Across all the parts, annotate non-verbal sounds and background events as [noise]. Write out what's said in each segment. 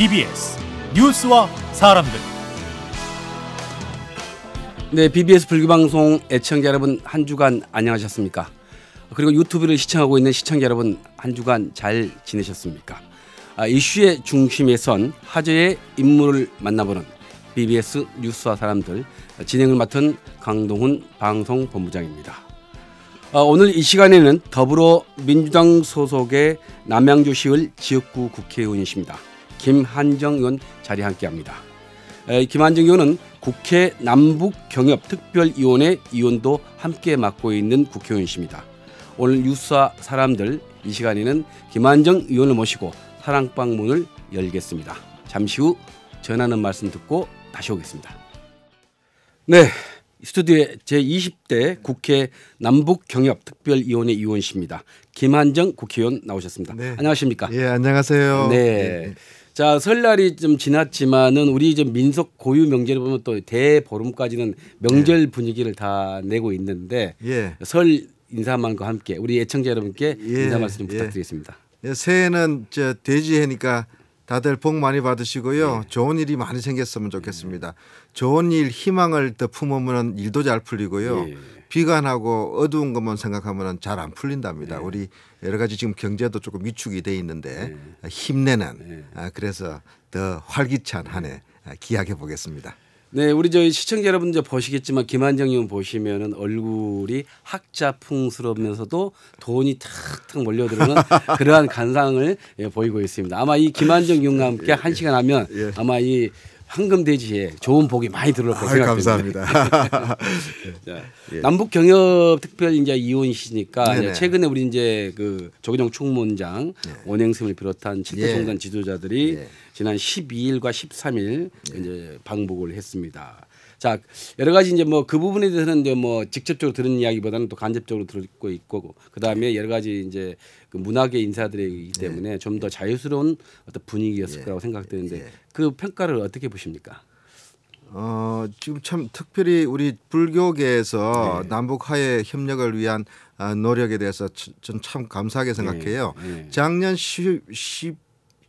BBS 뉴스와 사람들. 네, BBS 불교방송 애청자 여러분 한 주간 안녕하셨습니까? 그리고 유튜브를 시청하고 있는 시청자 여러분 한 주간 잘 지내셨습니까? 아, 이슈의 중심에선 화제의 인물을 만나보는 BBS 뉴스와 사람들 진행을 맡은 강동훈 방송본부장입니다. 아, 오늘 이 시간에는 더불어민주당 소속의 남양주시을 지역구 국회의원이십니다. 김한정 의원 자리에 함께합니다. 김한정 의원은 국회 남북경협특별위원회 위원도 함께 맡고 있는 국회의원이십니다. 오늘 유사 사람들 이 시간에는 김한정 의원을 모시고 사랑방문을 열겠습니다. 잠시 후 전하는 말씀 듣고 다시 오겠습니다. 네. 스튜디오에 제20대 국회 남북경협특별위원회 위원십니다. 김한정 국회의원 나오셨습니다. 네. 안녕하십니까? 예, 안녕하세요. 네. 네. 자 설날이 좀 지났지만은 우리 좀 민속 고유 명절을 보면 또 대보름까지는 명절 네. 분위기를 다 내고 있는데 예. 설 인사만과 함께 우리 애청자 여러분께 예. 인사 말씀 좀 예. 부탁드리겠습니다. 예. 새해는 저 돼지해니까 다들 복 많이 받으시고요. 예. 좋은 일이 많이 생겼으면 좋겠습니다. 좋은 일 희망을 더 품으면 일도 잘 풀리고요. 예. 비관하고 어두운 것만 생각하면 잘 안 풀린답니다. 우리 여러 가지 지금 경제도 조금 위축이 돼 있는데 네. 아, 힘내는 네. 아, 그래서 더 활기찬 한해 아, 기약해 보겠습니다. 네, 우리 저희 시청자 여러분 이 보시겠지만 김한정 의 보시면은 얼굴이 학자풍스럽면서도 돈이 탁탁 몰려들는 [laughs] 그러한 간상을 예, 보이고 있습니다. 아마 이 김한정 의과 함께 예, 한 시간 하면 예. 아마 이 황금돼지에 좋은 복이 많이 들어올 것라고생각니다 감사합니다. [laughs] 자, 예. 남북 경협 특별 인자 이혼시니까 최근에 우리 이제 그 조기정 총장 네. 예. 원행쌤을 비롯한 7대 총단 지도자들이 예. 지난 12일과 13일 예. 이제 방북을 했습니다. 자 여러 가지 이제 뭐 그 부분에 대해서는 이제 뭐 직접적으로 들은 이야기보다는 또 간접적으로 들고 있고 그 다음에 여러 가지 이제 그 문학의 인사들이기 네. 때문에 예. 좀더 자유스러운 어떤 분위기였을 예. 거라고 생각되는데 예. 그 평가를 어떻게 보십니까? 어, 지금 참 특별히 우리 불교계에서 네. 남북 화해 협력을 위한 어, 노력에 대해서 전 참 감사하게 생각해요. 네. 네. 작년 10, 10,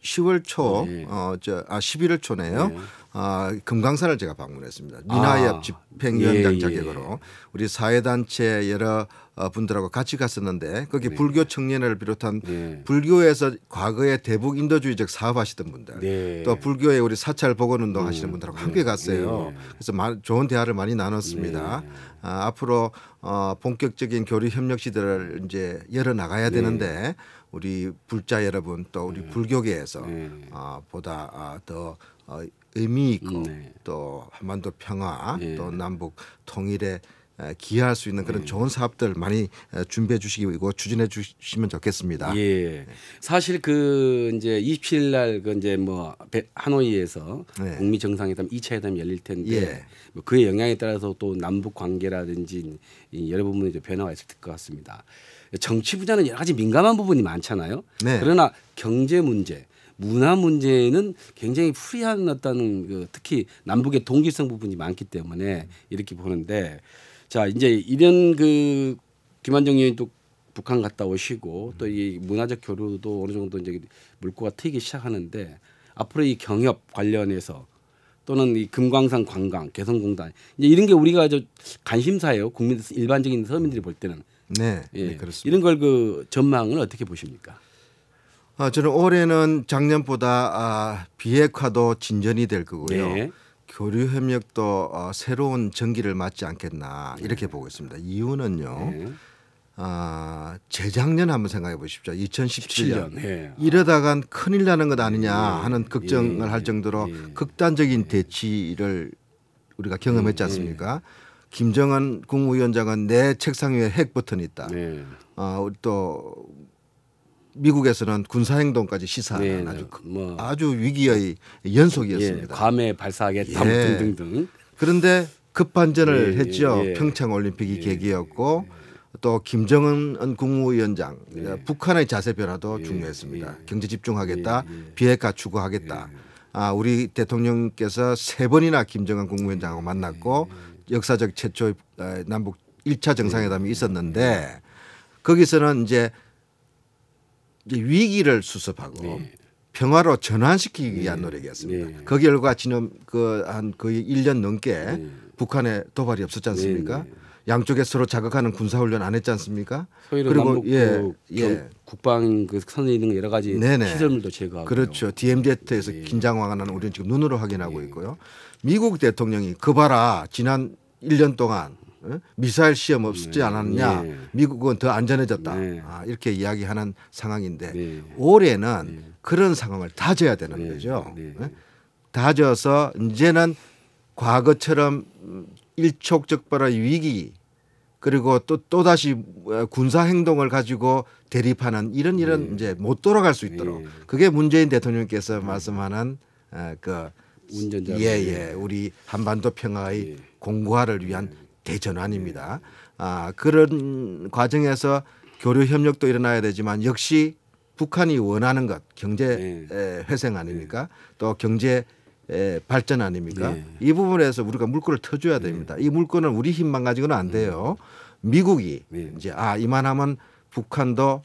10월 초, 네. 어, 저, 아, 11월 초네요. 아, 금강산을 제가 방문했습니다. 민화협 아, 집행위원장 예, 예, 예. 자격으로 우리 사회단체 여러 어, 분들하고 같이 갔었는데 거기 네. 불교 청년회를 비롯한 네. 불교에서 과거에 대북 인도주의적 사업하시던 분들 네. 또 불교에 우리 사찰 복원 운동 하시는 음. 분들하고 함께 네. 갔어요. 네. 그래서 마, 좋은 대화를 많이 나눴습니다. 네. 아, 앞으로 어, 본격적인 교류 협력 시대를 이제 열어 나가야 되는데 우리 불자 여러분 또 우리 불교계에서 어, 보다 어, 더 어, 의미 있고 네. 또 한반도 평화 네. 또 남북 통일에 기여할 수 있는 그런 네. 좋은 사업들 많이 준비해 주시고 추진해 주시면 좋겠습니다. 예. 사실 그 이제 27일 날 그 이제 뭐 하노이에서 네. 북미 정상회담 2차 회담 열릴 텐데 예. 뭐 그의 영향에 따라서 또 남북 관계라든지 여러 부분에 이 변화가 있을 것 같습니다. 정치 분야는 여러 가지 민감한 부분이 많잖아요. 네. 그러나 경제 문제 문화 문제는 굉장히 프리한 어떤 그 특히 남북의 동기성 부분이 많기 때문에 이렇게 보는데 자 이제 이런 그 김한정 의원이 또 북한 갔다 오시고 또 이 문화적 교류도 어느 정도 이제 물꼬가 트이기 시작하는데 앞으로 이 경협 관련해서 또는 이 금광산 관광 개성공단 이제 이런 게 우리가 저 관심사예요 국민 일반적인 서민들이 볼 때는 네, 예. 네 그렇습니다. 이런 걸 그 전망을 어떻게 보십니까? 아, 저는 올해는 작년보다 아, 비핵화도 진전이 될 거고요. 네. 교류 협력도 어, 새로운 전기를 맞지 않겠나 이렇게 보고 있습니다. 이유는요. 네. 아, 재작년 한번 생각해 보십시오. 2017년. 17년. 예. 아. 이러다간 큰일 나는 것 아니냐 예. 하는 걱정을 예. 할 정도로 극단적인 대치를 우리가 경험했지 음, 않습니까? 김정은 국무위원장은 내 책상 위에 핵 버튼이 있다. 아, 또 미국에서는 군사 행동까지 시사하는 네, 아주 그 뭐. 아주 위기의 연속이었습니다. 예, 괌에 발사하겠다 예. 등등등. 그런데 급반전을 예, 했죠. 예, 예. 평창 올림픽이 예, 계기였고 또 김정은 국무위원장 북한의 자세 변화도 중요했습니다. 경제 집중하겠다, 비핵 화추구 하겠다. 아, 우리 대통령께서 세 번이나 김정은 국무위원장하고 만났고 역사적 최초의 아, 남북 일차 정상회담이 있었는데 거기서는 이제 위기를 수습하고 네. 평화로 전환시키기 위한 네. 노력이었습니다. 네. 그 결과 지난 그 한 거의 1년 넘게 네. 북한에 도발이 없었지 않습니까? 네, 네. 양쪽에 서로 자극하는 군사훈련 안 했지 않습니까? 그리고 예, 예. 국방 그 선에 있 여러 가지 시설물도 제거하고 그렇죠. DMZ에서 예. 긴장 완화는 우리는 지금 눈으로 확인하고 있고요. 미국 대통령이 그 봐라 지난 1년 동안 미사일 시험 없었지 네. 않았냐 네. 미국은 더 안전해졌다 네. 아, 이렇게 이야기하는 상황인데 네. 올해는 네. 그런 상황을 다져야 되는 네. 거죠 다져서 이제는 과거처럼 일촉즉발의 위기 그리고 또 또다시 군사 행동을 가지고 대립하는 이런 이런 이제 못 돌아갈 수 있도록 그게 문재인 대통령께서 말씀하는 어, 그 운전자 예예 우리 한반도 평화의 공고화를 위한 대전환입니다. 아, 그런 과정에서 교류 협력도 일어나야 되지만 역시 북한이 원하는 것 경제 네. 회생 아닙니까? 또 경제 발전 아닙니까? 네. 이 부분에서 우리가 물꼬를 터줘야 네. 됩니다. 이 물꼬는 우리 힘만 가지고는 안 네. 돼요. 미국이 네. 이제 아 이만하면 북한도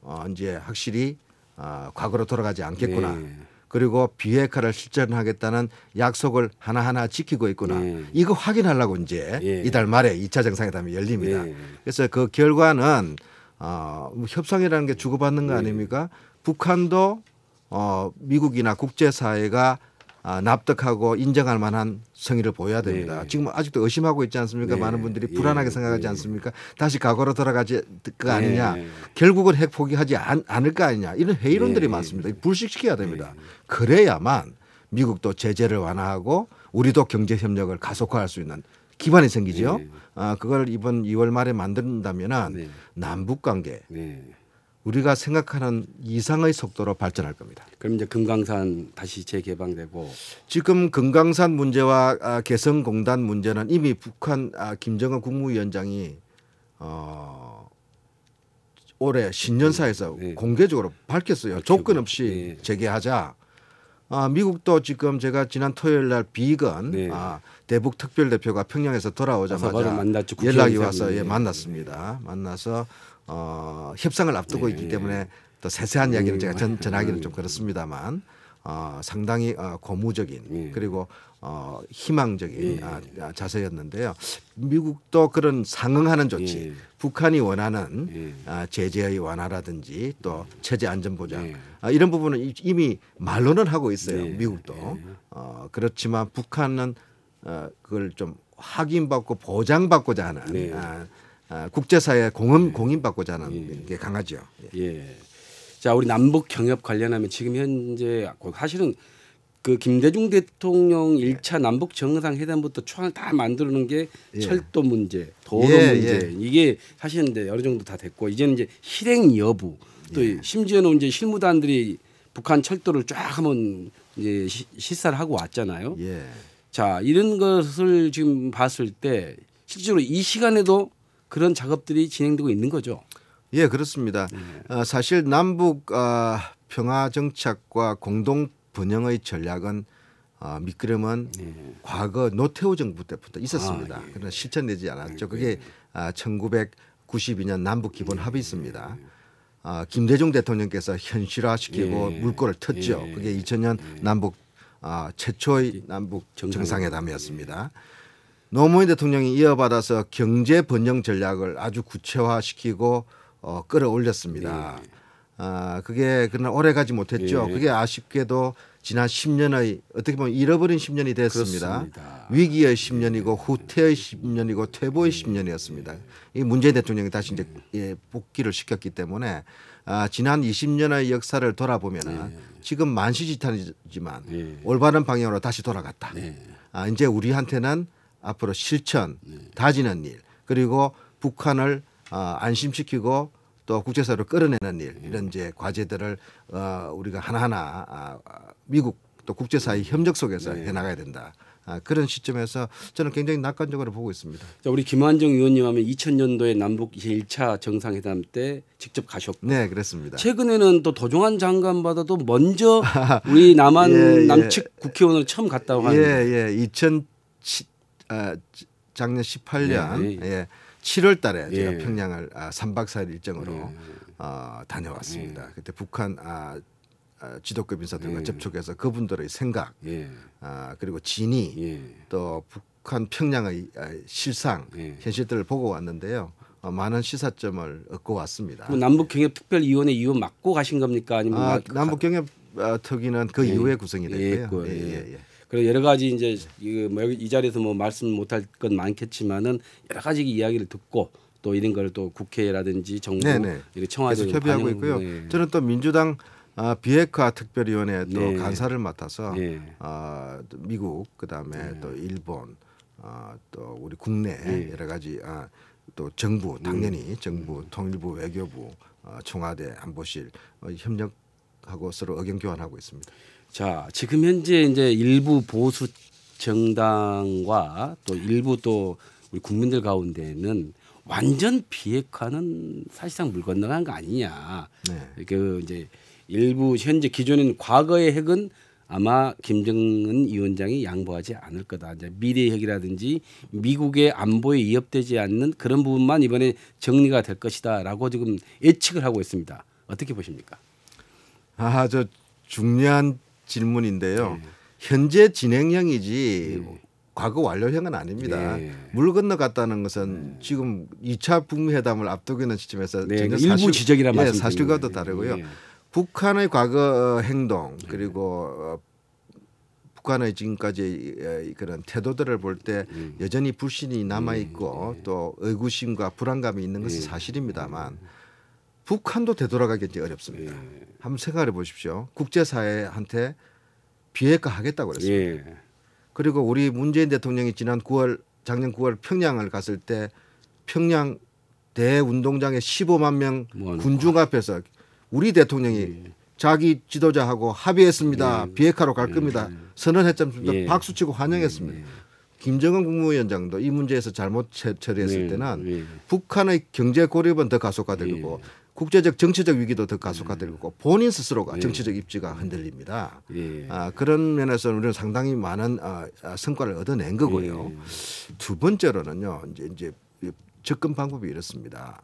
어 이제 확실히 어, 과거로 돌아가지 않겠구나. 네. 그리고 비핵화를 실천하겠다는 약속을 하나하나 지키고 있구나. 예. 이거 확인하려고 이제 예. 이달 말에 2차 정상회담이 열립니다. 예. 그래서 그 결과는 어, 뭐 협상이라는 게 주고받는 거 예. 아닙니까? 북한도 어, 미국이나 국제사회가 아, 납득하고 인정할 만한 성의를 보여야 됩니다. 예. 네. 지금 아직도 의심하고 있지 않습니까? 예. 많은 분들이 불안하게 예. 생각하지 예. 않습니까? 다시 과거로 돌아가지 그 네. 아니냐. 결국은 핵 포기하지 않, 않을 거 아니냐. 이런 회의론들이 많습니다. 불식시켜야 됩니다. 그래야만 미국도 제재를 완화하고 우리도 경제 협력을 가속화할 수 있는 기반이 생기죠. 네. 아, 그걸 이번 2월 말에 만든다면은 네. 남북 관계 네. 우리가 생각하는 이상의 속도로 발전할 겁니다. 그럼 이제 금강산 다시 재개방되고 지금 금강산 문제와 아, 개성공단 문제는 이미 북한 아, 김정은 국무위원장이 어, 올해 신년사에서 네. 네. 공개적으로 밝혔어요. 밝히고. 그렇죠. 조건 없이 네. 재개하자. 아, 미국도 지금 제가 지난 토요일 날 비건 네. 아, 대북 특별 대표가 평양에서 돌아오자마자 연락이 와서 예, 만났습니다. 만나서 어, 협상을 앞두고 예, 있기 때문에 또 세세한 음, 이야기는 제가 전, 전하기는 음. 좀 그렇습니다만 어, 상당히 어, 고무적인 예. 그리고 어, 희망적인 예. 아, 아, 자세였는데요. 미국도 그런 상응하는 조치, 예. 북한이 원하는 예. 아, 제재의 완화라든지 또 체제 안전 보장 예. 아, 이런 부분은 이미 말로는 하고 있어요. 예. 미국도 어, 그렇지만 북한은 어, 그걸 좀 확인받고 보장받고자 하는. 네. 아, 아, 국제사회 공헌 예. 공인받고자 하는 예. 게 강하죠. 예. 예. 자, 우리 남북 경협 관련하면 지금 현재 사실은 그 김대중 대통령 1차 예. 남북 정상회담부터 초안을 다만드는게 예. 철도 문제, 도로 예, 문제 예. 이게 사실은 이제 어느 정도 다 됐고 이제는 이제 실행 여부 또 예. 심지어는 이제 실무단들이 북한 철도를 쫙 한번 이제 시, 실사를 하고 왔잖아요. 자 이런 것을 지금 봤을 때 실제로 이 시간에도 그런 작업들이 진행되고 있는 거죠. 예, 그렇습니다. 네. 아, 사실 남북 아, 평화 정착과 공동 번영의 전략은 어, 미끄럼은 네. 과거 노태우 정부 때부터 있었습니다. 아, 예. 그러나 실천되지 않았죠. 그게 네. 아, 1992년 남북 기본 네. 합의있습니다 아, 김대중 대통령께서 현실화시키고 예. 물꼬를 텄죠. 예. 그게 2000년 예. 남북 아, 최초의 예. 남북 정상회담이었습니다. 예. 노무현 대통령이 이어받아서 경제 번영 전략을 아주 구체화시키고 어, 끌어올렸습니다. 예. 아, 그게 그러나 오래 가지 못했죠. 예. 그게 아쉽게도 지난 10년의 어떻게 보면 잃어버린 10년이 됐습니다. 그렇습니다. 위기의 10년이고 예. 후퇴의 10년이고 퇴보의 예. 10년이었습니다. 이 문재인 대통령이 다시 이제 예, 예 복귀를 시켰기 때문에 아, 지난 20년의 역사를 돌아보면 예. 지금 만시지탄이지만 예. 올바른 방향으로 다시 돌아갔다. 아, 이제 우리한테는 앞으로 실천, 예. 다지는 일, 그리고 북한을 어, 안심시키고 또국제사회를 끌어내는 일 예. 이런 이제 과제들을 어, 우리가 하나하나 아, 미국 또 국제사회 예. 협력 속에서 네. 해나가야 된다. 아, 그런 시점에서 저는 굉장히 낙관적으로 보고 있습니다. 자, 우리 김한정 의원님 하면 2000년도에 남북 1차 정상회담 때 직접 가셨고. 네, 그렇습니다. 최근에는 또 도종환 장관보다도 먼저 [laughs] 우리 남한 예, 남측 국회의원을 처음 갔다고 하는데. 예, 예. 2000 아, 작년 18년 예, 예, 예. 7월 달에 예. 제가 평양을 아, 3박 4일 일정으로 예. 어, 다녀왔습니다. 예. 그때 북한 아, 아 지도급 인사들과 접촉해서 그분들의 생각 아, 그리고 진이 또 북한 평양의 아, 실상 현실들을 보고 왔는데요. 어, 많은 시사점을 얻고 왔습니다. 남북경협특별위원회 위원 맡고 가신 겁니까? 아니면 아, 남북경협특위는 어, 그 이후에 구성이 됐고요. 예, 예, 예. 그래서 여러 가지 이제 이 뭐 자리에서 뭐 말씀 못 할 건 많겠지만은 여러 가지 이야기를 듣고 또 이런 걸또 국회라든지 정부 네네. 이렇게 청와대 계속 협의하고 반영, 있고요. 네. 저는 또 민주당 아, 비핵화 특별위원회 또 네. 간사를 맡아서 네. 아, 미국 그다음에 네. 또 일본 아, 또 우리 국내 네. 여러 가지 아, 또 정부 네. 당연히 정부 통일부 외교부 어, 청와대 안보실 어, 협력 하고 서로 의견 교환하고 있습니다. 자, 지금 현재 이제 일부 보수 정당과 또 일부 또 우리 국민들 가운데는 완전 비핵화는 사실상 물 건너간 거 아니냐. 네. 그 이제 일부 현재 기존인 과거의 핵은 아마 김정은 위원장이 양보하지 않을 거다. 이제 미래의 핵이라든지 미국의 안보에 위협되지 않는 그런 부분만 이번에 정리가 될 것이다라고 지금 예측을 하고 있습니다. 어떻게 보십니까? 아, 저 중요한 질문인데요. 네. 현재 진행형이지 네. 과거 완료형은 아닙니다. 네. 물 건너갔다는 것은 네. 지금 2차 북미 회담을 앞두고 있는 시점에서 네, 전혀 그러니까 사실, 일부 지적이란 예, 사실과도 다르고요. 북한의 과거 어, 행동 네. 그리고 어, 북한의 지금까지 어, 그런 태도들을 볼때 음. 여전히 불신이 남아 있고 음. 또 의구심과 불안감이 있는 것은 음. 사실입니다만 북한도 되돌아가기 이 어렵습니다. 예. 한번 생각해 보십시오. 국제사회한테 비핵화 하겠다고 그랬습니다. 예. 그리고 우리 문재인 대통령이 지난 9월 작년 9월 평양을 갔을 때 평양 대운동장에 15만 명 뭐, 군중 앞에서 우리 대통령이 예. 자기 지도자하고 합의했습니다. 예. 비핵화로 갈 겁니다. 예. 선언했습니다. 예. 박수치고 환영했습니다. 김정은 국무위원장도 이 문제에서 잘못 처리했을 때는 북한의 경제 고립은 더 가속화되고 국제적 정치적 위기도 더 가속화되고 음. 본인 스스로가 예. 정치적 입지가 흔들립니다. 예. 아, 그런 면에서 우리는 상당히 많은 아, 아 성과를 얻어낸 거고요. 예. 두 번째로는요, 이제 이제 접근 방법이 이렇습니다.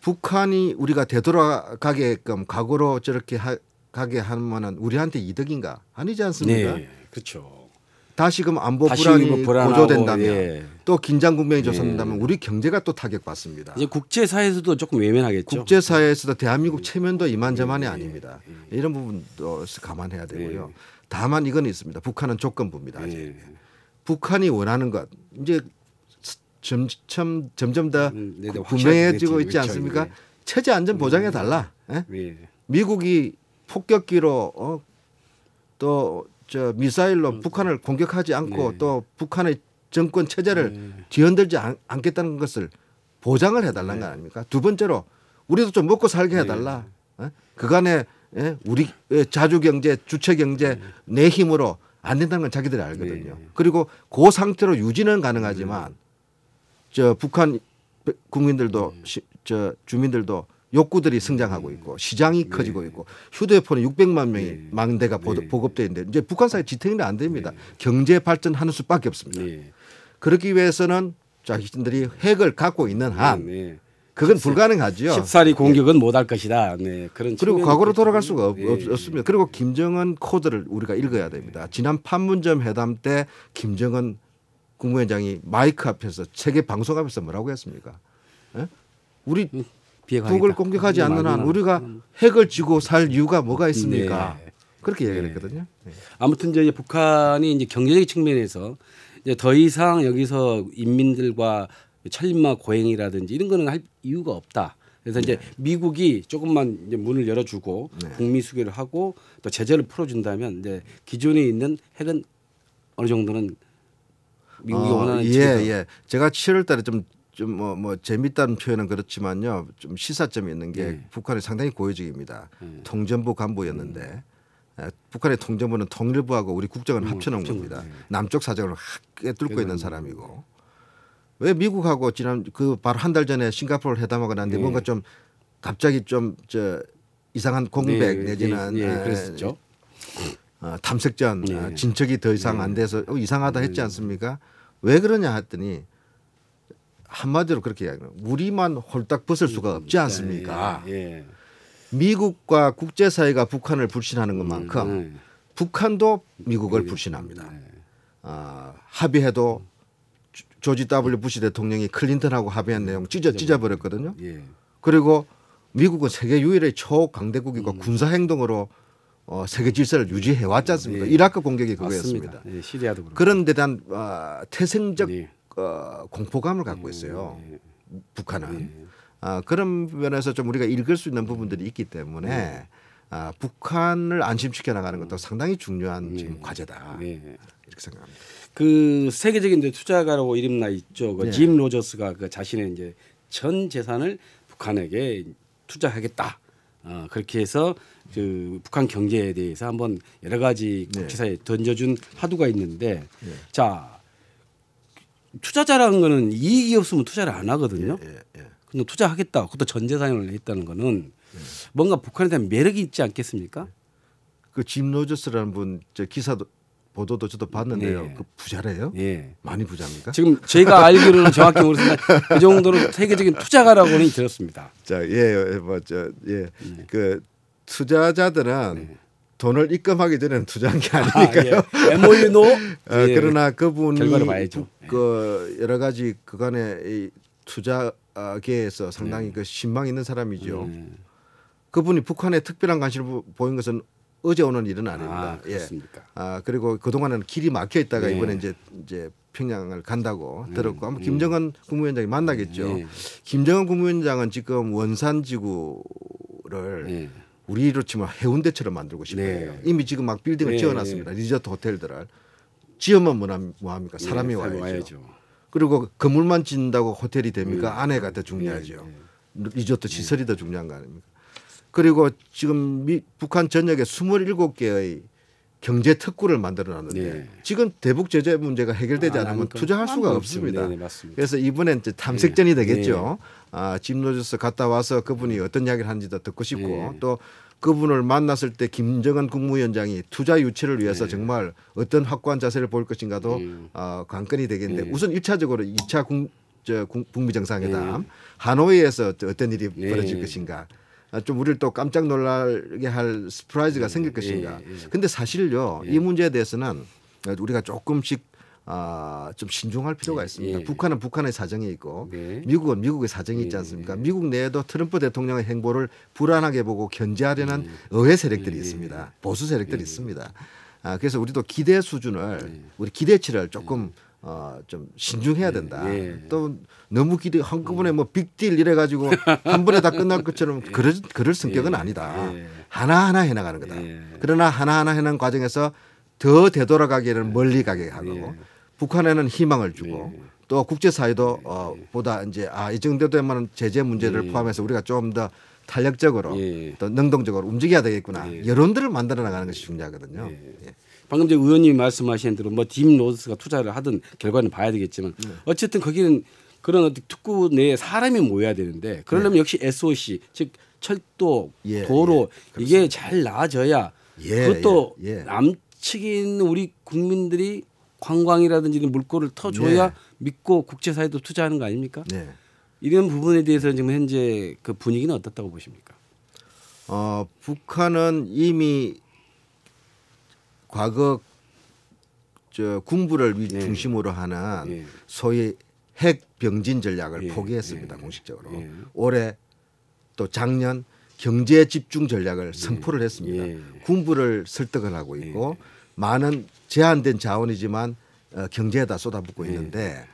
북한이 우리가 되돌아가게끔 과거로 저렇게 하, 가게 하면은 우리한테 이득인가 아니지 않습니까? 네, 그렇죠. 다시금 안보 불안이 뭐 고조된다면 예. 또 긴장 국면이 조성된다면 예. 우리 경제가 또 타격받습니다. 이제 국제사회에서도 조금 외면하겠죠. 국제사회에서도 대한민국 체면도 예. 이만저만이 예. 아닙니다. 이런 부분도 감안해야 되고요. 다만 이건 있습니다. 북한은 조건부입니다. 아 북한이 원하는 것 이제 점점 점점 다 음, 네, 네, 분명해지고 있지 그렇죠. 않습니까? 네. 체제 안전 보장해 달라. 예? 미국이 폭격기로 어? 또저 미사일로 그렇죠. 북한을 공격하지 않고 네. 또 북한의 정권 체제를 네. 뒤흔들지 않, 겠다는 것을 보장을 해달라는 네. 거 아닙니까? 두 번째로 우리도 좀 먹고 살게 네. 해달라. 어? 예, 예, 네. 그간에 우리 자주 경제, 주체 경제 내 힘으로 안 된다는 건 자기들이 알거든요. 네. 그리고 그 상태로 유지는 가능하지만 네. 저 북한 국민들도 저 주민들도 욕구들이 음. 성장하고 있고 시장이 네. 커지고 있고 휴대폰에 600만 명이 네. 망대가 네. 보급돼 있는데 이제 북한 사회 지탱이 안 됩니다. 경제 발전하는 수밖에 없습니다. 그렇기 위해서는 자신들이 핵을 갖고 있는 한 그건 불가능하죠 십살이 공격은 네. 못할 것이다. 네, 그런 그리고 과거로 돌아갈 수가 없, 네. 습니다 그리고 김정은 코드를 우리가 읽어야 됩니다. 지난 판문점 회담 때 김정은 국무위원장이 마이크 앞에서 세계 방송 앞에서 뭐라고 했습니까? 에? 예? 우리 음. 비핵화. 북을 공격하지 않는 한 우리가 음. 핵을 쥐고 살 이유가 뭐가 있습니까? 네. 그렇게 이기를 예. 했거든요. 네. 아무튼 이제 북한이 이제 경제적인 측면에서 이제 더 이상 여기서 인민들과 천림마 고행이라든지 이런 거는 할 이유가 없다. 그래서 이제 네. 미국이 조금만 이제 문을 열어주고 네. 북미 수교를 하고 또 제재를 풀어준다면 이제 기존에 있는 핵은 어느 정도는 미국이 어, 원하는 예, 예. 제가 7월달에 좀 좀뭐뭐 뭐 재밌다는 표현은 그렇지만요. 좀 시사점이 있는 게 네. 예. 북한이 상당히 고위직입니다. 네. 통전부 간부였는데 음. 북한의 통전부는 통일부하고 우리 국정을 음, 합쳐놓은 겁니다. 네. 남쪽 사정을 크게 뚫고 있는 사람이고 왜 미국하고 지난 그 바로 한 달 전에 싱가포르 회담하고 난데 뭔가 좀 갑자기 좀저 이상한 공백 내지는 그랬었죠. 어, 탐색전 아, 진척이 더 이상 안 돼서 어, 이상하다 했지 않습니까? 왜 그러냐 했더니 한마디로 그렇게 이야기하면 우리만 홀딱 벗을 수가 예, 없지 않습니까? 예, 예. 미국과 국제사회가 북한을 불신하는 것만큼 음, 네. 북한도 미국을 불신합니다. 네. 어, 합의해도 조지 W 부시 대통령이 클린턴하고 합의한 내용 찢어 찢어버렸거든요. 예. 그리고 미국은 세계 유일의 초강대국이고 음. 군사 행동으로 어, 세계 질서를 유지해 왔지 않습니까? 예. 이라크 공격이 그거였습니다. 예, 시리아도 그 그런 데 대한 어, 태생적 예. 어, 공포감을 갖고 있어요. 네. 북한은. 예, 아, 그런 면에서 좀 우리가 읽을 수 있는 부분들이 있기 때문에 아, 북한을 안심시켜 나가는 것도 음. 상당히 중요한 지금 과제다. 이렇게 생각합니다. 그 세계적인 이제 투자가라고 이름나 있죠. 그짐 로저스가 그 자신의 이제 전 재산을 북한에게 투자하겠다. 어, 그렇게 해서 그 북한 경제에 대해서 한번 여러 가지 국제사에 네. 던져준 화두가 있는데 네. 자 투자자라는 거는 이익이 없으면 투자를 안 하거든요. 예, 예, 예. 근 투자하겠다. 그것도 전재산을 했다는 거는 예. 뭔가 북한에 대한 매력이 있지 않겠습니까? 예. 그짐 로저스라는 분저 기사도 보도도 저도 봤는데요. 네. 그 부자래요? 예. 많이 부자입니까? 지금 제가 알기로는 정확히 모르지만 그 정도로 세계적인 투자가라고는 들었습니다. 자, 예, 뭐저 예. 네. 그 투자자들은 네. 돈을 입금하기 전에는 투자한 게 아, 아니니까요. 아, 예. MOU노. [laughs] 어, 예, 예. 그러나 그분이 결과를 봐야죠. 예. 그 여러 가지 그간의 이 투자계에서 상당히 예. 그 신망 있는 사람이죠. 네. 그분이 북한에 특별한 관심을 보인 것은 어제 오는 일은 아닙니다. 아, 그렇습니까? 아 그리고 그 동안은 길이 막혀 있다가 네. 이번에 이제 이제 평양을 간다고 들었고 아마 음. 김정은 국무위원장이 만나겠죠. 김정은 국무위원장은 지금 원산 지구를 우리로 치면 해운대처럼 만들고 싶어요. 네. 이미 지금 막 빌딩을 네. 지어놨습니다. 리조트 호텔들을 지어만 뭐합니까? 예, 사람이 네. 와야죠. 와야죠. 그리고 건물만 짓는다고 호텔이 됩니까? 안에가 음. 더 중요하죠. 예, 예. 리조트 시설이 더 중요한 거 아닙니까? 그리고 지금 미, 북한 전역에 27개의 경제 특구를 만들어 놨는데 네. 지금 대북 제재 문제가 해결되지 아, 않으면 아, 투자할 수가 없습니다. 네, 그래서 이번엔 이제 탐색전이 네. 되겠죠. 아, 짐 로저스 갔다 와서 그분이 어떤 이야기를 하는지도 듣고 싶고 또 그분을 만났을 때 김정은 국무위원장이 투자 유치를 위해서 네. 정말 어떤 확고한 자세를 보일 것인가도 네. 어, 관건이 되겠는데 네. 우선 1차적으로 2차 국, 저, 북미 정상회담 네. 하노이에서 어떤 일이 네. 벌어질 것인가 아, 좀 우리를 또 깜짝 놀라게 할 스프라이즈가 네. 생길 것인가 근데 사실요 이 문제에 대해서는 우리가 조금씩 아, 좀 신중할 필요가 예, 있습니다. 예. 북한은 북한의 사정이 있고 네. 미국은 미국의 사정이 있지 예. 않습니까? 미국 내에도 트럼프 대통령의 행보를 불안하게 보고 견제하려는 예. 의회 세력들이 있습니다. 보수 세력들이 있습니다. 아, 그래서 우리도 기대 수준을 우리 기대치를 조금 어좀 신중해야 된다. 예, 예. 또 너무 기대 한꺼번에 음. 뭐 빅딜 이래 가지고 한 번에 다 끝날 [laughs] 것처럼 예, 그럴 그럴 성격은 아니다. 하나하나 해 나가는 거다. 그러나 하나하나 해나가는 과정에서 더 되돌아가기를 멀리 가게 하고 북한에는 희망을 주고 네. 또 국제사회도 네. 어, 보다 이제 아, 이 정도에 만은 제재 문제를 네. 포함해서 우리가 좀 더 탄력적으로 예. 또 능동적으로 움직여야 되겠구나 예. 여론들을 만들어 나가는 것이 중요하거든요. 예. 예. 방금 전 의원님이 말씀하신 대로 뭐딥로드스가 투자를 하든 결과는 봐야 되겠지만 어쨌든 거기는 그런 어떤 특구 내에 사람이 모여야 되는데 그러려면 네. 역시 SOC 즉 철도 예, 도로 예, 이게 잘 나아져야 예, 그것도 남측인 우리 국민들이 관광이라든지 물꼬를 터줘야 네. 믿고 국제사회도 투자하는 거 아닙니까? 네. 이런 부분에 대해서 지금 현재 그 분위기는 어떻다고 보십니까? 어, 북한은 이미 과거 저 군부를 네. 중심으로 하는 네. 소위 핵 병진 전략을 네. 포기했습니다 네. 공식적으로 올해 또 작년 경제 집중 전략을 선포를 했습니다 군부를 설득을 하고 있고 많은 제한된 자원이지만 어, 경제에다 쏟아붓고 예. 있는데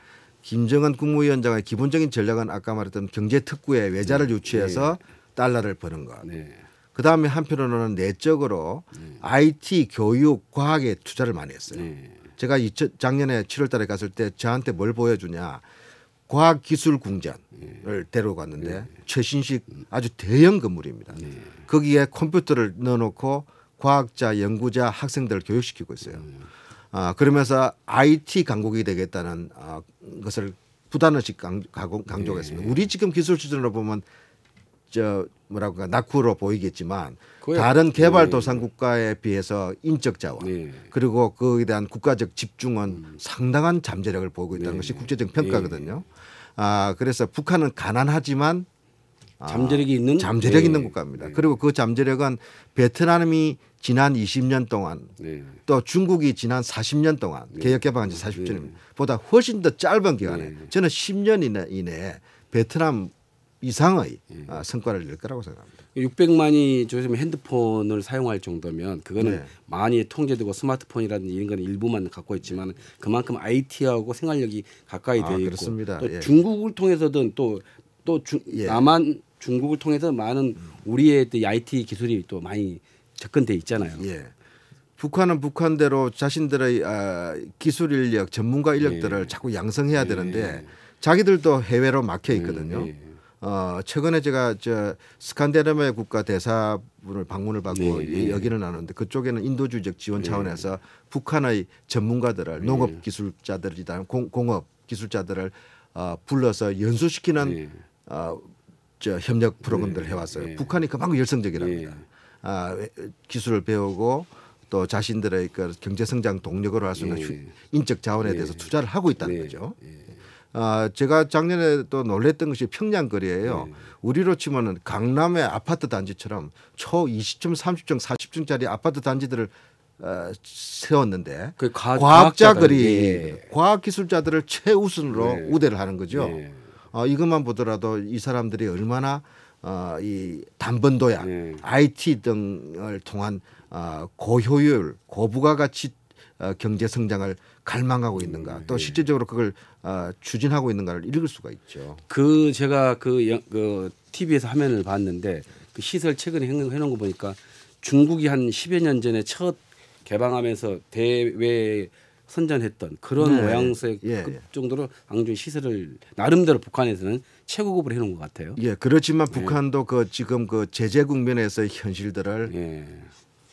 김정은 국무위원장의 기본적인 전략은 아까 말했던 경제 특구에 외자를 예. 유치해서 예. 달러를 버는 것. 네. 그 다음에 한편으로는 내적으로 네. IT, 교육, 과학에 투자를 많이 했어요. 네. 제가 이, 작년에 7월달에 갔을 때 저한테 뭘 보여주냐 과학기술궁전을 네. 데려갔는데 최신식 아주 대형 건물입니다. 네. 거기에 컴퓨터를 넣어놓고 과학자, 연구자, 학생들을 교육시키고 있어요. 아, 그러면서 IT 강국이 되겠다는 아, 것을 부단원씩 강조했습니다. 네. 우리 지금 기술 수준으로 보면 저 뭐라고 할까 낙후로 보이겠지만 다른 개발도상 예. 국가에 비해서 인적 자원 네. 그리고 그에 대한 국가적 집중은 음. 상당한 잠재력을 보이고 있다는 네. 것이 국제적 평가거든요. 아 그래서 북한은 가난하지만 아, 잠재력이 있는 잠재력 네. 있는 예. 국가입니다. 네. 그리고 그 잠재력은 베트남이 지난 20년 동안 네. 또 중국이 지난 40년 동안 개혁 개방한 지 40주년 보다 훨씬 더 짧은 기간에 저는 10년 이내, 에 베트남 이상의 아, 성과를 낼 거라고 생각합니다. 600만이 요즘 핸드폰을 사용할 정도면 그거는 네. 많이 통제되고 스마트폰이라든지 이런 건 일부만 갖고 있지만 그만큼 IT하고 생활력이 가까이 아, 돼 아, 있고 그렇습니다. 또 예. 중국을 통해서든 또또 예. 남한 중국을 통해서 많은 우리의 또 IT 기술이 또 많이 접근돼 있잖아요. 예. 북한은 북한대로 자신들의 아, 기술 인력, 전문가 인력들을 예. 자꾸 양성해야 예. 되는데 자기들도 해외로 막혀 예. 있거든요. 예. 어, 최근에 제가 저 스칸데나메 국가 대사분을 방문을 받고 예. 여기를 나는데 그쪽에는 인도주의적 지원 예. 차원에서 북한의 전문가들을 농업 기술자들이다 공업 기술자들을 어, 불러서 연수시키는 어, 저 협력 네, 프로그램들을 네. 해왔어요. 네. 북한이 그만큼 열성적이랍니다. 네. 아, 기술을 배우고 또 자신들의 그 경제 성장 동력으로 할 수 있는 예. 인적 자원에 예. 대해서 투자를 하고 있다는 네, 거죠. 아, 제가 작년에 또 놀랬던 것이 평양 거리예요. 네. 우리로 치면은 강남의 아파트 단지처럼 초 20층, 30층, 40층짜리 아파트 단지들을 어, 세웠는데 그 과, 과학자 들이 과학기술자들을 최우선으로 우대를 하는 거죠. 어, 이것만 보더라도 이 사람들이 얼마나 어, 이 단번도약, 네. IT 등을 통한 어, 고효율, 고부가 가치 어, 경제 성장을 갈망하고 있는가, 또 예. 실제적으로 그걸 어, 추진하고 있는가를 읽을 수가 있죠. 그 제가 그, 영, 그 TV에서 화면을 봤는데 그 시설 최근에 해놓은 거 보니까 중국이 한 10여 년 전에 첫 개방하면서 대외 선전했던 그런 네. 모양새급 예, 예. 정도로 앙주 시세를 나름대로 북한에서는 최고급으로 해놓은 것 같아요. 예, 그렇지만 예. 북한도 예. 그 지금 그 제재 국면에서의 현실들을 예.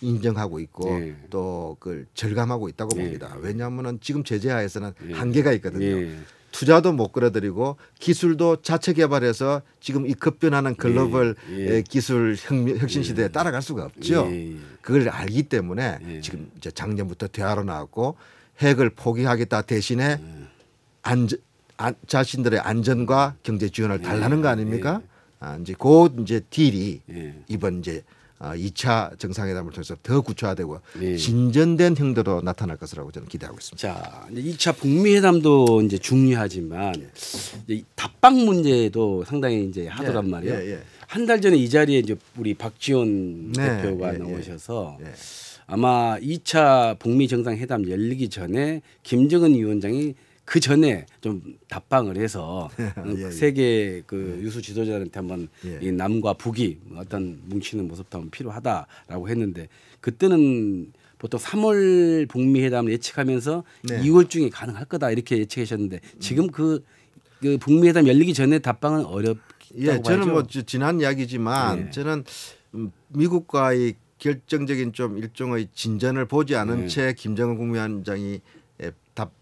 인정하고 있고 예. 또 그걸 절감하고 있다고 봅니다. 왜냐하면은 지금 제재하에서는 한계가 있거든요. 투자도 못 끌어들이고 기술도 자체 개발해서 지금 이 급변하는 글로벌 예, 예. 기술 혁신 시대에 따라갈 수가 없죠. 예, 그걸 알기 때문에 지금 이제 작년부터 대화로 나왔고 핵을 포기하겠다 대신에 네. 안전, 안, 자신들의 안전과 경제 지원을 네. 달라는 거 아닙니까? 네. 아, 이제 곧 이제 딜이 이번 이제 어, 2차 정상회담을 통해서 더 구체화되고 진전된 형태로 나타날 것이라고 저는 기대하고 있습니다. 자, 이제 2차 북미 회담도 이제 중요하지만 이제 답방 문제도 상당히 이제 하더란 예, 말이에요. 예, 예. 한달 전에 이 자리에 이제 우리 박지원 네, 대표가 나오셔서 아마 2차 북미 정상회담 열리기 전에 김정은 위원장이 그 전에 좀 답방을 해서 [laughs] 예, 예. 어, 세계 그 예. 유수 지도자들한테 한번 예. 이 남과 북이 어떤 뭉치는 모습도 한번 필요하다라고 했는데 그때는 보통 3월 북미 회담을 예측하면서 네. 2월 중에 가능할 거다 이렇게 예측하셨는데 지금 그, 그 북미 회담 열리기 전에 답방은 어렵. 예, 저는 봐야죠. 뭐 지난 이야기지만 예. 저는 음, 미국과의 결정적인 좀 일종의 진전을 보지 않은 네. 채 김정은 국무위원장이 예, 답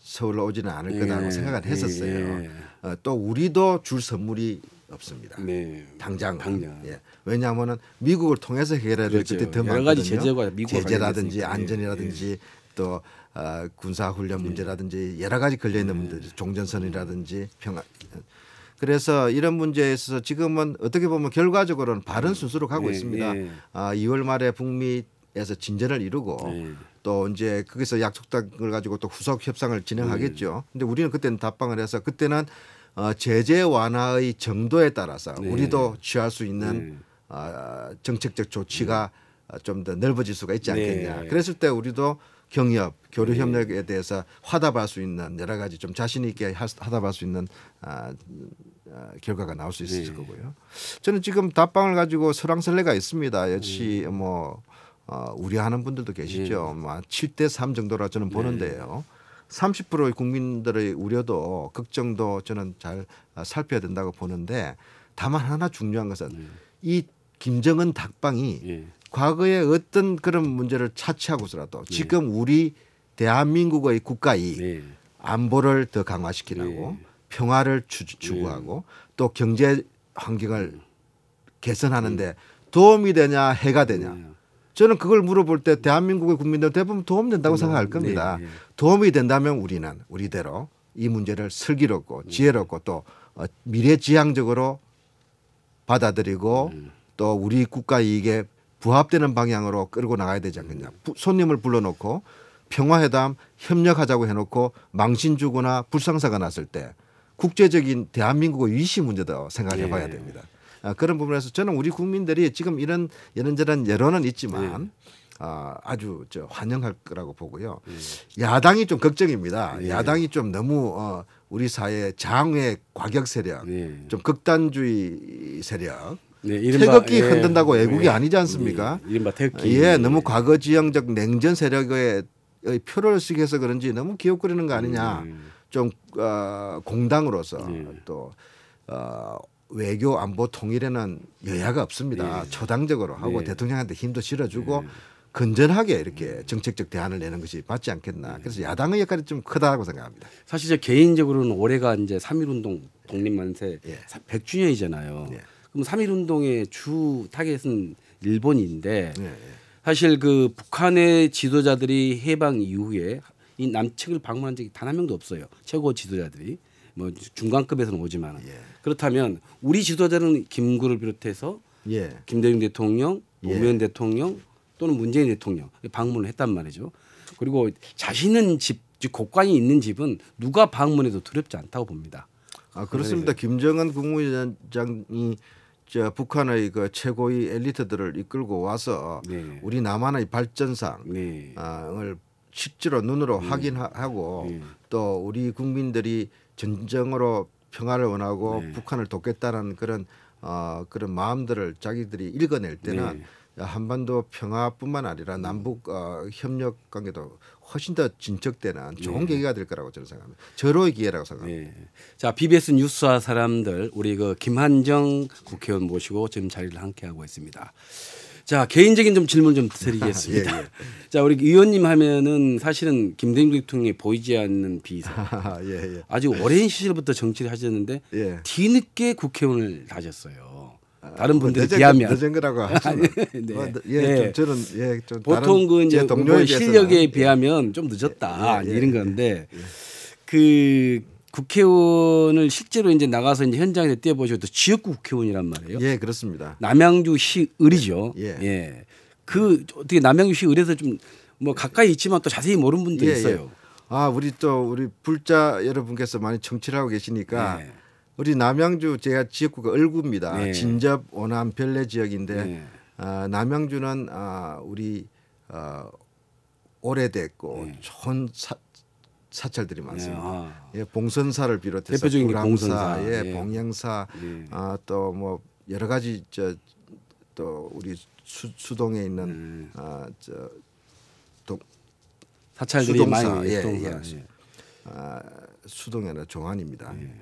서울로 오지는 않을 거다라고 예. 생각을 했었어요. 예, 예. 어, 또 우리도 줄 선물이 없습니다. 네. 당장. 당장. 예. 왜냐하면은 미국을 통해서 해결해야 될것들 그렇죠. 더 많거든요. 여 가지 제재가 미국 제재라든지 안전이라든지 또 어, 아, 군사 훈련 문제라든지 여러 가지 걸려 있는 문제, 종전선이라든지 평화 그래서 이런 문제에 있어서 지금은 어떻게 보면 결과적으로는 바른 순서로 음. 가고 예, 있습니다. 예. 아, 2월 말에 북미에서 진전을 이루고 예. 또 이제 거기서 약속단을 가지고 또 후속 협상을 진행하겠죠. 근데 우리는 그때는 답방을 해서 그때는 어, 제재 완화의 정도에 따라서 네. 우리도 취할 수 있는 네. 어, 정책적 조치가 네. 음. 좀더 넓어질 수가 있지 않겠냐. 네. 그랬을 때 우리도 경협 교류 협력에 예. 대해서 화답할 수 있는 여러 가지 좀 자신 있게 화답할 수 있는 아, 아, 결과가 나올 수 있을 네. 거고요. 저는 지금 답방을 가지고 설왕설래가 있습니다. 역시 예. 뭐 어, 우려하는 분들도 계시죠. 뭐 7대 3 정도라 저는 네. 보는데요. 30%의 국민들의 우려도 걱정도 저는 잘 아, 살펴야 된다고 보는데 다만 하나 중요한 것은 이 김정은 답방이 과거에 어떤 그런 문제를 차치하고서라도 네. 지금 우리 대한민국의 국가의 네. 안보를 더 강화시키라고 네. 평화를 추, 구하고또 경제 환경을 개선하는데 네. 도움이 되냐 해가 되냐 네. 저는 그걸 물어볼 때 대한민국의 국민들 대부분 도움 된다고 생각할 겁니다. 도움이 된다면 우리는 우리대로 이 문제를 슬기롭고 지혜롭고 또 어, 미래지향적으로 받아들이고 또 우리 국가 이익에 부합되는 방향으로 끌고 나가야 되지 않겠냐. 손님을 불러놓고 평화회담 협력하자고 해놓고 망신 주거나 불상사가 났을 때 국제적인 대한민국의 위시 문제도 생각해 봐야 예. 됩니다. 아, 그런 부분에서 저는 우리 국민들이 지금 이런 이런저런 여론은 있지만 예. 아, 아주 저 환영할 거라고 보고요. 예. 야당이 좀 걱정입니다. 예. 야당이 좀 너무 어, 우리 사회 장외 과격 세력, 예. 좀 극단주의 세력 네, 태극기 예. 흔든다고 네, 애국이 예. 아니지 않습니까? 예. 이른바 태극기. 예, 너무 과거지향적 냉전 세력의 표를 쓰기 해서 그런지 너무 기웃거리는 거 아니냐. 음. 음. 좀 어, 공당으로서 예. 또 어, 외교 안보 통일에는 여야가 없습니다. 예. 초당적으로 하고 예. 대통령한테 힘도 실어주고 건전하게 이렇게 정책적 대안을 내는 것이 맞지 않겠나. 그래서 야당의 역할이 좀 크다고 생각합니다. 사실 제 개인적으로는 올해가 이제 삼일 운동 독립만세 예. 100주년이잖아요. 그럼 삼일 운동의 주 타겟은 일본인데 네. 사실 그 북한의 지도자들이 해방 이후에 이 남측을 방문한 적이 단 한 명도 없어요. 최고 지도자들이 뭐 중간급에서는 오지만 예. 그렇다면 우리 지도자는 김구를 비롯해서 예. 김대중 대통령, 노무현 예. 대통령 또는 문재인 대통령 방문을 했단 말이죠. 그리고 자신은 집, 즉 국관이 있는 집은 누가 방문해도 두렵지 않다고 봅니다. 아 그렇습니다. 네. 김정은 국무위원장이 저 북한의 그 최고의 엘리트들을 이끌고 와서 네. 우리 남한의 발전상을 네. 실제로 눈으로 네. 확인하고 네. 또 우리 국민들이 전쟁으로 평화를 원하고 네. 북한을 돕겠다는 그런 어, 그런 마음들을 자기들이 읽어낼 때는 네. 한반도 평화뿐만 아니라 남북 어, 협력 관계도 훨씬 더 진척되는 좋은 예. 계기가 될 거라고 저는 생각합니다. 절호의 기회라고 생각합니다. 예. 자, BBS 뉴스와 사람들 우리 그 김한정 국회의원 모시고 지금 자리를 함께 하고 있습니다. 자, 개인적인 좀 질문 좀 드리겠습니다. [laughs] 예, 예. [laughs] 자, 우리 의원님 하면은 사실은 김대중 대통령이 보이지 않는 비사. [laughs] 예, 예. 아주 오랜 시절부터 정치를 하셨는데 뒤늦게 국회의원을 하셨어요. 다른 분들에 뭐 비하면 늦은거라고 [laughs] 하시 뭐 네. 뭐, 예, 좀 저는 예, 좀 보통 그 이제 뭐 동료 실력에 예. 비하면 좀 늦었다 예, 예, 예 이런 건데 그 국회의원을 실제로 이제 나가서 이제 현장에 뛰어보셔도 지역구 국회의원이란 말이에요. 예, 그렇습니다. 남양주시 을이죠. 예. 그 어떻게 남양주시 을에서 좀 뭐 가까이 있지만 또 자세히 모르는 분도 있어요. 아, 우리 또 우리 불자 여러분께서 많이 청취를 하고 계시니까. 우리 남양주 제가 지역구가 을구입니다. 네. 진접 원암 별내 지역인데 네. 아, 남양주는 아, 우리 어, 오래됐고 네. 좋은 사, 사찰들이 많습니다. 아. 예, 봉선사를 비롯해서 대표적인 불사 봉선사, 예, 봉양사, 아, 또뭐 여러 가지 저, 또 우리 수, 수동에 있는 음. 아, 저, 동, 사찰들이 수동사, 많이 예, 예, 예. 아, 수동에는 종안입니다. 예.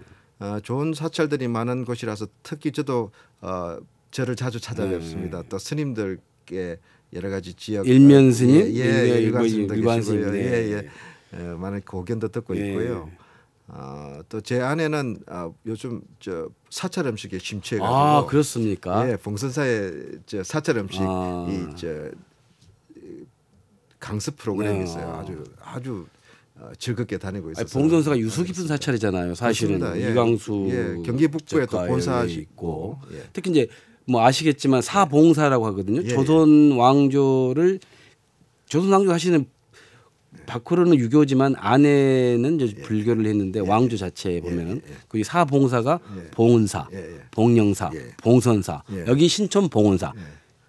어, 좋은 사찰들이 많은 곳이라서 특히 저도 어, 저를 자주 찾아뵙습니다. 음. 또 스님들께 여러 가지 지역 일면 예, 예, 스님, 예, 예, 일관 스님도 계시고요. 예, 예, 예. 많은 고견도 듣고 예. 있고요. 아, 어, 또제 아내는 아, 요즘 저 사찰 음식에 심취해가지고 아 그렇습니까? 예, 봉선사의 저 사찰 음식 아. 이저 강습 프로그램이 있어요. 아주 아주 어, 즐겁게 다니고 있어요. 봉선사가 유수 깊은 사찰이잖아요. 사실은 예. 이광수 예. 경기 북부에 또 본사 예, 있고 예. 특히 이제 뭐 아시겠지만 사봉사라고 예. 하거든요. 예, 조선 왕조를 조선 왕조 하시는 박호로는 유교지만 아내는 이제 불교를 했는데 왕조 자체에 보면은 거 사봉사가 봉은사, 봉령사, 봉선사 여기 신촌 봉은사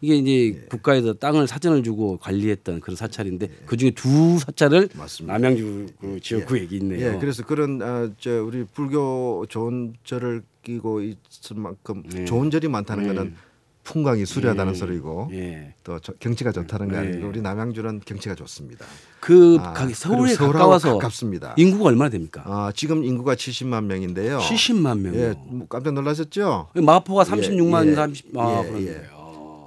이게 이제 예. 국가에서 땅을 사전을 주고 관리했던 그런 사찰인데 예. 그 중에 두 사찰을 맞습니다. 남양주 그 지역구 예. 있네요. 예. 그래서 그런 어, 저 우리 불교 좋은 절을 끼고 있을 만큼 예. 좋은 절이 많다는 거는 예. 풍광이 수려하다는 예. 소리고 또 저, 경치가 좋다는 게 아니고 우리 남양주는 경치가 좋습니다. 그 아, 서울에 가까워서 가깝습니다. 인구가 얼마나 됩니까? 아, 지금 인구가 70만 명인데요. 70만 명. 예, 뭐 깜짝 놀라셨죠? 마포가 36만 예, 30. 아, 그런데요.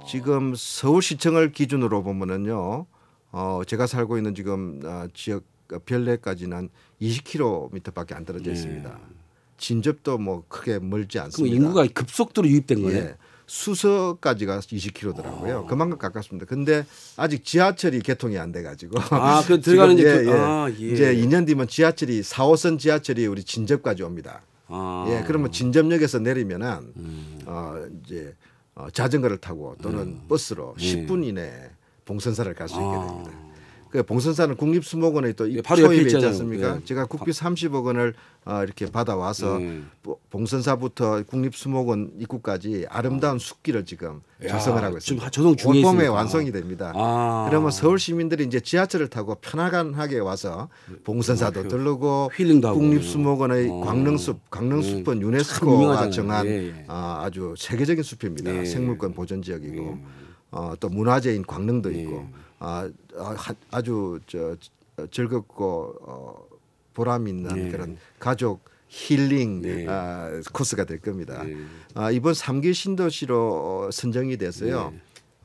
지금 서울시청을 기준으로 보면은요, 어, 제가 살고 있는 지금 어, 지역 별내까지는 한 20km밖에 안 떨어져 예. 있습니다. 예. 진접도 뭐 크게 멀지 않습니다. 인구가 급속도로 유입된 예. 거예요? 수서까지가 20km더라고요. 아. 그만큼 가깝습니다. 근데 아직 지하철이 개통이 안 돼가지고. 아, 그 [laughs] 들어가는 이 예, 그- 예, 아, 예. 이제 2년 뒤면 지하철이 4, 호선 지하철이 우리 진접까지 옵니다. 아. 예, 그러면 진접역에서 내리면은 음. 어 이제 어, 자전거를 타고 또는 음. 버스로 10분 이내 에 봉선사를 갈 수 있게 아. 됩니다. 그 봉선사는 국립수목원에 또 네, 바로 초에 있지 않습니까? 네. 제가 국비 30억 원을 어, 이렇게 받아와서 네. 봉선사부터 국립수목원 입구까지 아름다운 숲길을 지금 야, 조성을 하고 있습니다. 지금 조성 중에 봄에 완성이 됩니다. 아. 그러면 서울 시민들이 이제 지하철을 타고 편안하게 와서 봉선사도 아, 들르고 국립수목원의 아. 광릉숲, 광릉숲은 네. 유네스코가 정한 예, 예, 어, 아주 세계적인 숲입니다. 예. 생물권 보존 지역이고 예. 어, 또 문화재인 광릉도 예. 있고. 아, 어, 어, 아주 저 어, 즐겁고 어, 보람 있는 네. 그런 가족 힐링 네. 아, 코스가 될 겁니다. 네. 아, 이번 삼기 신도시로 어, 선정이 돼서요.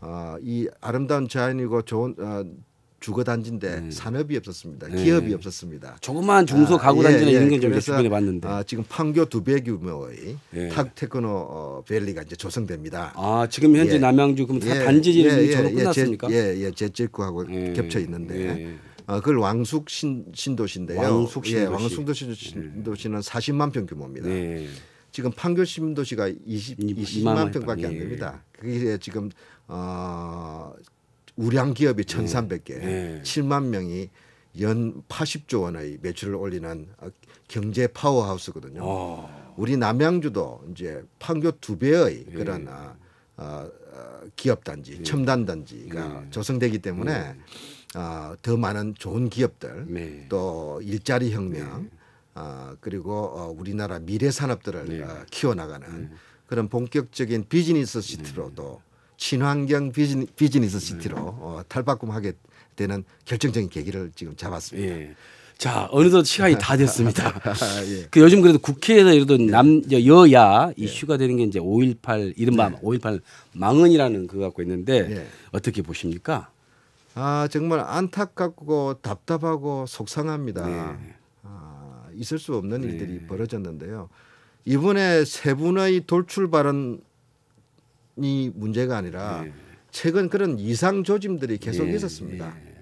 아, 이 아름다운 자연이고 좋은 아, 주거 단지인데 네. 산업이 없었습니다. 네. 기업이 없었습니다. 조그만 중소 아, 가구 단지는 아, 예, 예. 인경 좀몇십분에 봤는데 아, 지금 판교 두배 규모의 예. 탁 테크노 어, 밸리가 이제 조성됩니다. 아 지금 현재 예. 남양주 그럼 예. 단지 지름이 예 예, 예, 예. 예. 끝났습니까? 예예 제제구하고 겹쳐 있는데. 어, 그걸 왕숙 신, 신도시인데요. 왕숙 신도시. 예, 왕숙 신도시는 40만 평 규모입니다. 지금 판교 신도시가 20, 20만 평밖에 안 됩니다. 그게 지금 어, 우량 기업이 1,300개, 네. 7만 명이 연 80조 원의 매출을 올리는 아, 경제 파워하우스거든요. 오. 우리 남양주도 이제 판교 두 배의 예. 그런 어, 아, 어, 아, 기업 단지, 예. 첨단 단지가 예. 조성되기 때문에 예. 아, 더 많은 좋은 기업들 네. 또 일자리 혁명 네. 아, 그리고 어, 우리나라 미래 산업들을 어, 키워나가는 그런 본격적인 비즈니스 시트로도 친환경 비즈니, 비즈니스 네. 시티로 네. 어, 탈바꿈하게 되는 결정적인 계기를 지금 잡았습니다. 예. 자 어느덧 시간이 다 됐습니다. [laughs] 예. 그 요즘 그래도 국회에서 이러던 예. 남 여야 예. 이슈가 되는 게 이제 5.18 이른바 네. 5.18 망언이라는 그 갖고 있는데 예. 어떻게 보십니까? 아 정말 안타깝고 답답하고 속상합니다. 네. 아, 있을 수 없는 네. 일들이 벌어졌는데요. 이번에 세 분의 돌출 발언 이 문제가 아니라 예. 최근 그런 이상 조짐들이 계속 예. 있었습니다. 예.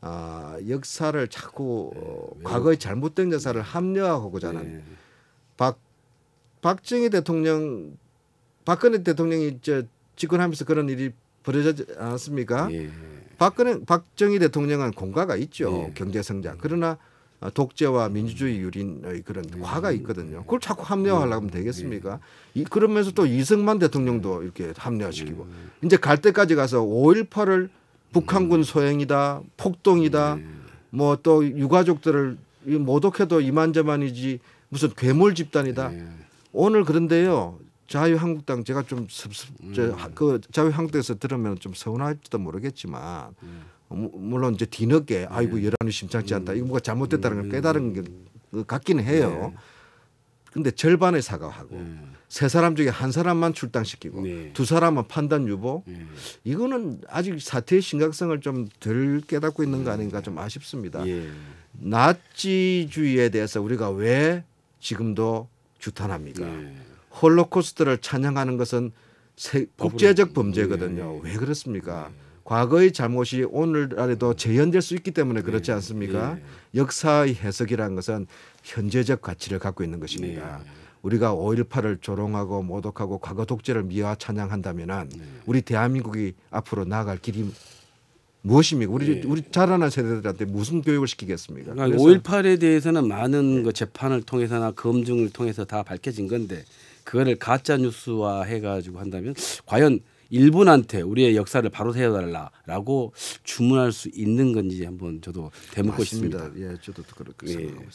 아, 역사를 자꾸 예, 어, 과거의 잘못된 역사를 합리화하고자 하는 박 박정희 대통령 박근혜 대통령이 저 집권하면서 그런 일이 벌어지지 않았습니까? 박근혜 박정희 대통령은 공과가 있죠 경제 성장 그러나 어, 독재와 민주주의 유린 어, 그런 네. 과가 있거든요. 그걸 자꾸 합리화하려면 네. 되겠습니까? 이, 그러면서 또 이승만 대통령도 이렇게 합리화시키고 네. 이제 갈 때까지 가서 5.18을 북한군 네. 소행이다, 폭동이다, 뭐 또 유가족들을 모독해도 이만저만이지 무슨 괴물 집단이다. 오늘 그런데요. 자유한국당 제가 좀 섭섭 음. 그 자유한국당에서 들으면 좀 서운할지도 모르겠지만 음. 뭐, 물론 이제 뒤늦게 네. 아이고 열한이 심상치 않다. 이거 뭐가 잘못됐다는 걸 음. 깨달은 것 그 같기는 해요. 네. 근데 절반의 사과하고 음. 세 사람 중에 한 사람만 출당시키고 네. 두 사람은 판단 유보 네. 이거는 아직 사태의 심각성을 좀 덜 깨닫고 있는 거 아닌가 좀 아쉽습니다. 예. 나치주의에 대해서 우리가 왜 지금도 규탄합니까? 예. 홀로코스트를 찬양하는 것은 세, 국제적 범죄거든요. 예. 왜 그렇습니까? 과거의 잘못이 오늘날에도 재현될 수 있기 때문에 그렇지 네. 않습니까? 네. 역사의 해석이라는 것은 현재적 가치를 갖고 있는 것입니다. 네. 우리가 5.18을 조롱하고 모독하고 과거 독재를 미화 찬양한다면은 우리 대한민국이 앞으로 나아갈 길이 무엇입니까? 우리 예. 우리 자라난 세대들한테 무슨 교육을 시키겠습니까? 그러니까 5.18에 대해서는 많은 그 재판을 통해서나 검증을 통해서 다 밝혀진 건데 그거를 가짜 뉴스화 해가지고 한다면 과연 일본한테 우리의 역사를 바로 세워달라라고 주문할 수 있는 건지 한번 저도 대묻고 싶습니다. 예, 저도 그렇게 생각 예. 있습니다.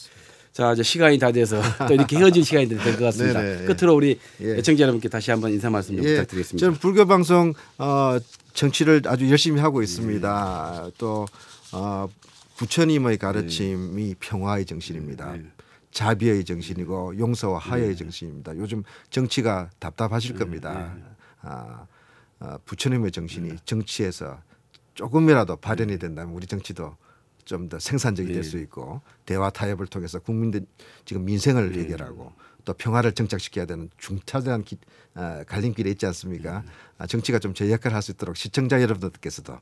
자 이제 시간이 다 돼서 또 이렇게 헤어질 시간이 될것 같습니다. 네네, [laughs] 네, 예. 끝으로 우리 예. 청자 여러분께 다시 한번 인사 말씀 좀 예, 부탁드리겠습니다. 저는 불교 방송 어, 정치를 아주 열심히 하고 있습니다. 예. 또 어, 부처님의 가르침이 예. 평화의 정신입니다. 자비의 정신이고 용서와 하의 정신입니다. 요즘 정치가 답답하실 겁니다. 아, 어, 부처님의 정신이 네. 정치에서 조금이라도 발현이 네. 된다면 우리 정치도 좀 더 생산적이 될수 네. 있고 대화 타협을 통해서 국민들 지금 민생을 네. 해결하고 또 평화를 정착시켜야 되는 중차대한 기, 아, 갈림길에 있지 않습니까? 아, 정치가 좀 제 역할을 할 수 있도록 시청자 여러분들께서도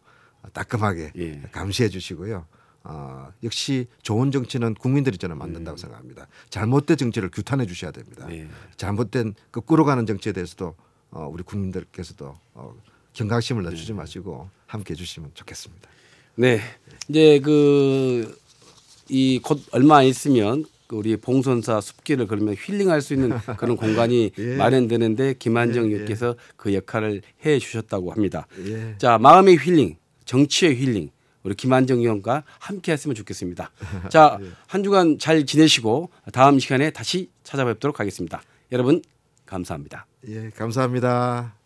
따끔하게 예. 감시해 주시고요. 어, 역시 좋은 정치는 국민들이 저는 만든다고 예. 생각합니다. 잘못된 정치를 규탄해 주셔야 됩니다. 예. 잘못된 거꾸로 가는 정치에 대해서도 어, 우리 국민들께서도 어, 경각심을 늦추지 네. 마시고 함께해 주시면 좋겠습니다. 네, 이제 그이곧 얼마 안 있으면 그 우리 봉선사 숲길을 걸으면 힐링할 수 있는 [laughs] 그런 공간이 예. 마련되는데 김한정 예, 께서 예. 그 역할을 해 주셨다고 합니다. 예. 자, 마음의 힐링, 정치의 힐링. 우리 김한정 의원과 함께 했으면 좋겠습니다. [laughs] 자, 예. 한 주간 잘 지내시고 다음 시간에 다시 찾아뵙도록 하겠습니다. 여러분 감사합니다. 예, 감사합니다.